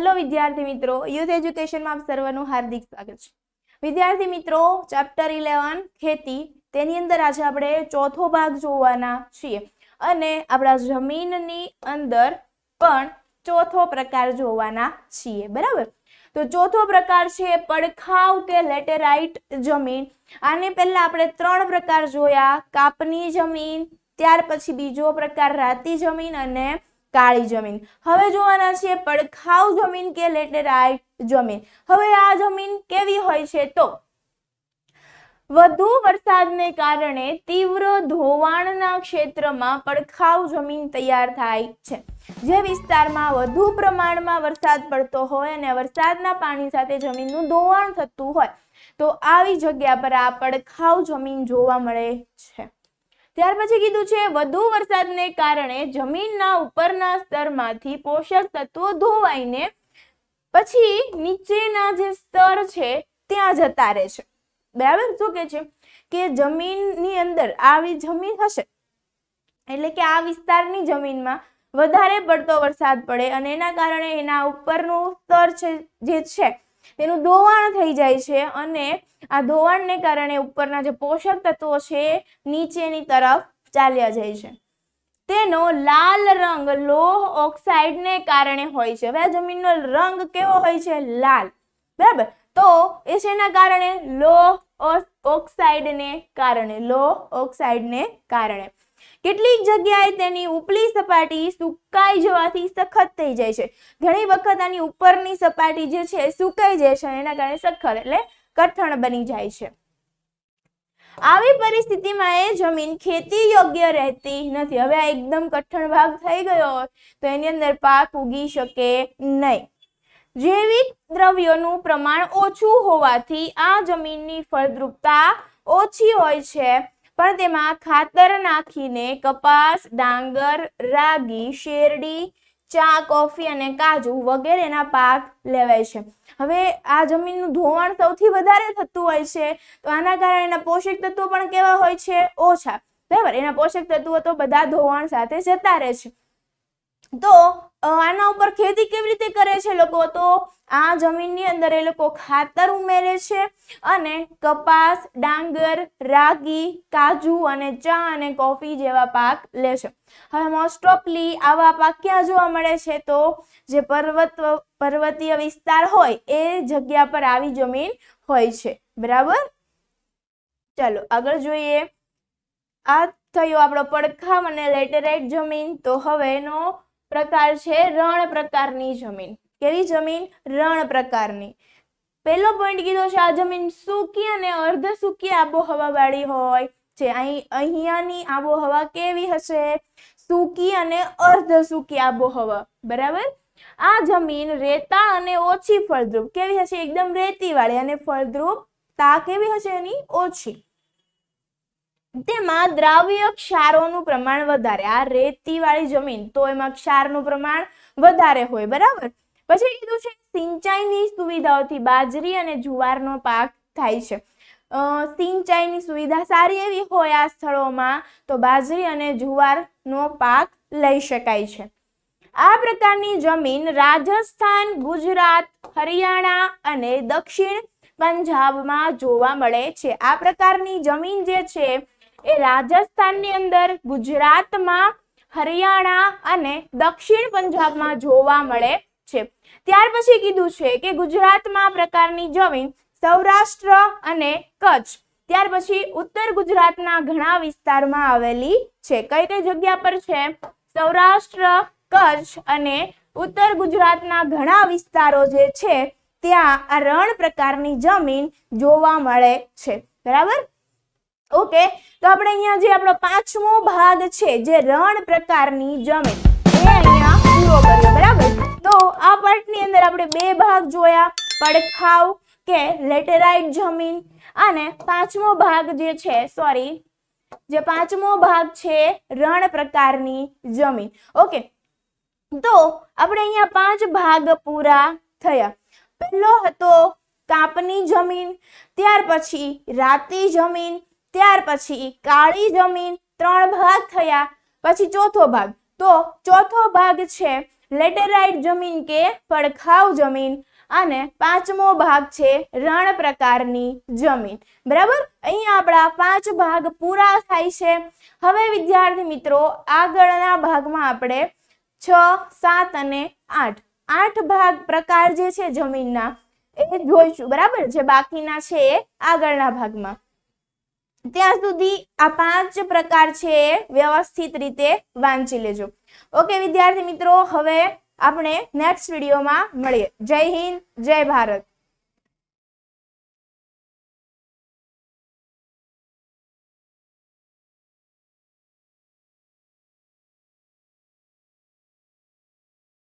hello વિદ્યાર્થી મિત્રો youth એજ્યુકેશનમાં આપ સર્વનું હાર્દિક સ્વાગત છે વિદ્યાર્થી મિત્રો ચેપ્ટર ઇલેવન ખેતી તેની અંદર આજે આપણે ચોથો ભાગ જોવાના છીએ અને આપણા જમીનની અંદર પણ ચોથો પ્રકાર જોવાના છીએ બરાબર તો ચોથો પ્રકાર છે પડખાવ કે લેટેરાઇટ જમીન આને પહેલા આપણે ત્રણ પ્રકાર જોયા કાપની જમીન ત્યાર પછી બીજો પ્રકાર રાતી જમીન અને કાળી જમીન હવે જોવાના છે પડખાવ જમીન કે લેટેરાઇટ જમીન હવે આ જમીન કેવી હોય છે તો વધુ વરસાદને કારણે તીવ્ર ધોવાણના ક્ષેત્રમાં પડખાવ જમીન તૈયાર થાય છે જે વિસ્તારમાં વધુ પ્રમાણમાં વરસાદ પડતો હોય અને વરસાદના પાણી સાથે જમીનનું ધોવાણ થતું હોય તો આવી જગ્યા પર આ પડખાવ જમીન જોવા મળે છે ત્યાર પછી કીધું છે વધુ વરસાદને કારણે જમીનના ઉપરના સ્તરમાંથી પોષક તત્વો ધોવાઈને પછી નીચેના જે સ્તર છે ત્યાં જતા રહે છે બરાબર શું કે છે કે જમીનની અંદર આવી જમીન હશે એટલે કે આ વિસ્તારની જમીનમાં વધારે પડતો વરસાદ પડે અને એના કારણે એના ઉપરનું સ્તર છે જે છે તેનું ધોવાણ થઈ જાય છે અને આ ધોવાણને કારણે ઉપરના જે પોષક તત્વો છે નીચેની તરફ ચાલ્યા જાય છે તેનો લાલ રંગ લોહ ઓક્સાઇડને કારણે હોય છે હવે જમીનનો રંગ કેવો હોય છે લાલ બરાબર તો એ શેના કારણે લોહ ઓક્સાઇડને કારણે લોહ ઓક્સાઇડને કારણે કેટલીક જગ્યાએ તેની ઉપલી સપાટી સુકાઈ જવાથી સખત થઈ જાય છે ઘણી વખત આની ઉપરની સપાટી જે છે સુકાઈ જાય છે એના કારણે સખત એટલે કઠણ બની જાય છે આવી પરિસ્થિતિમાં એ જમીન ખેતી યોગ્ય રહેતી નથી હવે આ એકદમ કઠણ ભાગ થઈ ગયો તો એની અંદર પાક ઉગી શકે નહીં જૈવિક દ્રવ્યોનું પ્રમાણ ઓછું હોવાથી આ જમીનની ફળદ્રુપતા ઓછી હોય છે પણ તેમાં ખાતર નાખીને કપાસ ડાંગર રાગી શેરડી ચા કોફી અને કાજુ વગેરેના પાક લેવાય છે હવે આ જમીનનું ધોવાણ સૌથી વધારે થતું હોય છે તો આના કારણે એના પોષક તત્વો પણ કેવા હોય છે ઓછા બરાબર એના પોષક તત્વો તો બધા ધોવાણ સાથે જતા રહે છે તો આના ઉપર ખેતી કેવી રીતે કરે છે લોકો તો આ જમીનની અંદર એ લોકો ખાતર ઉમેરે છે અને કપાસ ડાંગર રાગી કાજુ અને ચા અને કોફી જેવા પાક લે છે હવે મોસ્ટ ઓફલી આવા પાક ક્યાં જોવા મળે છે તો જે પર્વત પર્વતીય વિસ્તાર હોય એ જગ્યા પર આવી જમીન હોય છે બરાબર ચાલો આગળ જોઈએ આ થયો આપણો પડખામ અને લેટેરાઇટ જમીન તો હવે એનો પ્રકાર છે રણ પ્રકારની જમીન કેવી જમીન રણ પ્રકારની પહેલો પોઈન્ટ કીધો છે આ જમીન સૂકી અને અર્ધ સૂકી આબોહવાવાળી હોય છે અહીં અહીંયાની આબોહવા કેવી હશે સૂકી અને અર્ધ સૂકી આબોહવા બરાબર આ જમીન રેતા અને ઓછી ફળદ્રુપ કેવી હશે એકદમ રેતીવાળી અને ફળદ્રુપતા કેવી હશે એની ઓછી તેમાં દ્રાવ્ય ક્ષારોનું પ્રમાણ વધારે આ રેતીવાળી જમીન તો એમાં ક્ષારનું પ્રમાણ વધારે હોય બરાબર પછી કીધું છે સિંચાઈની સુવિધાઓથી બાજરી અને જુવારનો પાક થાય છે સિંચાઈની સુવિધા સારી એવી હોય આ સ્થળોમાં તો બાજરી અને જુવારનો પાક લઈ શકાય છે આ પ્રકારની જમીન રાજસ્થાન ગુજરાત હરિયાણા અને દક્ષિણ પંજાબમાં જોવા મળે છે આ પ્રકારની જમીન જે છે એ રાજસ્થાનની અંદર ગુજરાતમાં હરિયાણા અને દક્ષિણ પંજાબમાં જોવા મળે છે ત્યાર પછી કીધું છે કે ગુજરાતમાં પ્રકારની જમીન સૌરાષ્ટ્ર અને કચ્છ ત્યાર પછી ઉત્તર ગુજરાતના ઘણા વિસ્તારમાં આવેલી છે કઈ કઈ જગ્યા પર છે સૌરાષ્ટ્ર કચ્છ અને ઉત્તર ગુજરાતના ઘણા વિસ્તારો જે છે ત્યાં આ રણ પ્રકારની જમીન જોવા મળે છે બરાબર ઓકે તો આપણે અહીંયા જે આપણો પાંચમો ભાગ છે જે રણ પ્રકારની જમીન બરાબર તો આ પાર્ટની અંદર આપણે બે ભાગ જોયા પડખાવ કે લેટેરાઇટ જમીન અને પાંચમો ભાગ જે છે સોરી જે પાંચમો ભાગ છે રણ પ્રકારની જમીન ઓકે તો આપણે અહીંયા પાંચ ભાગ પૂરા થયા પહેલો હતો કાપની જમીન ત્યાર પછી રાતી જમીન ત્યાર પછી કાળી જમીન ત્રણ ભાગ થયા પછી ચોથો ભાગ તો ચોથો ભાગ છે લેટેરાઇટ જમીન કે પડખાવ જમીન અને પાંચમો ભાગ છે રણ પ્રકારની જમીન બરાબર અહીંયા આપણા પાંચ ભાગ પૂરા થાય છે હવે વિદ્યાર્થી મિત્રો આગળના ભાગમાં આપણે છ સાત અને આઠ આઠ ભાગ પ્રકાર જે છે જમીનના એ જોઈશું બરાબર જે બાકીના છે એ આગળના ભાગમાં ત્યાં સુધી આ પાંચ પ્રકાર છે વ્યવસ્થિત રીતે વાંચી લેજો ઓકે વિદ્યાર્થી મિત્રો હવે આપણે નેક્સ્ટ વિડીયોમાં મળીએ જય હિન્દ જય ભારત